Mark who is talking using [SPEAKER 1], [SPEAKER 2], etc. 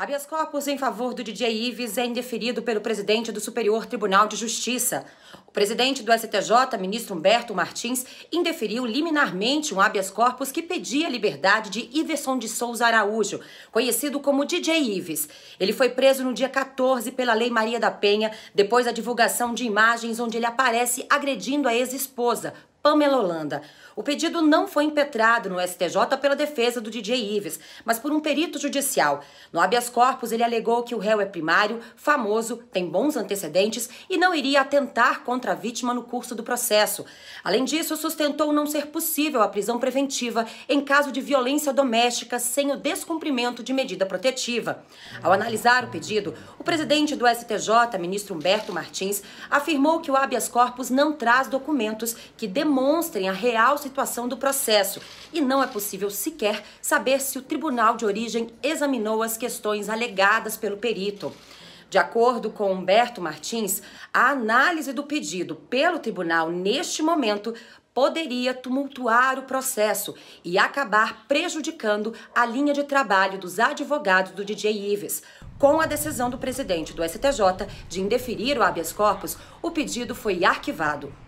[SPEAKER 1] Habeas corpus em favor do DJ Ives é indeferido pelo presidente do Superior Tribunal de Justiça. O presidente do STJ, ministro Humberto Martins, indeferiu liminarmente um habeas corpus que pedia a liberdade de Iverson de Souza Araújo, conhecido como DJ Ives. Ele foi preso no dia 14 pela Lei Maria da Penha, depois da divulgação de imagens onde ele aparece agredindo a ex-esposa, Pamela Holanda. O pedido não foi impetrado no STJ pela defesa do DJ Ives, mas por um perito judicial. No habeas corpus, ele alegou que o réu é primário, famoso, tem bons antecedentes e não iria atentar contra a vítima no curso do processo. Além disso, sustentou não ser possível a prisão preventiva em caso de violência doméstica sem o descumprimento de medida protetiva. Ao analisar o pedido, o presidente do STJ, ministro Humberto Martins, afirmou que o habeas corpus não traz documentos que demonstram demonstrem a real situação do processo e não é possível sequer saber se o tribunal de origem examinou as questões alegadas pelo perito. De acordo com Humberto Martins, a análise do pedido pelo tribunal neste momento poderia tumultuar o processo e acabar prejudicando a linha de trabalho dos advogados do DJ Ives. Com a decisão do presidente do STJ de indeferir o habeas corpus, o pedido foi arquivado.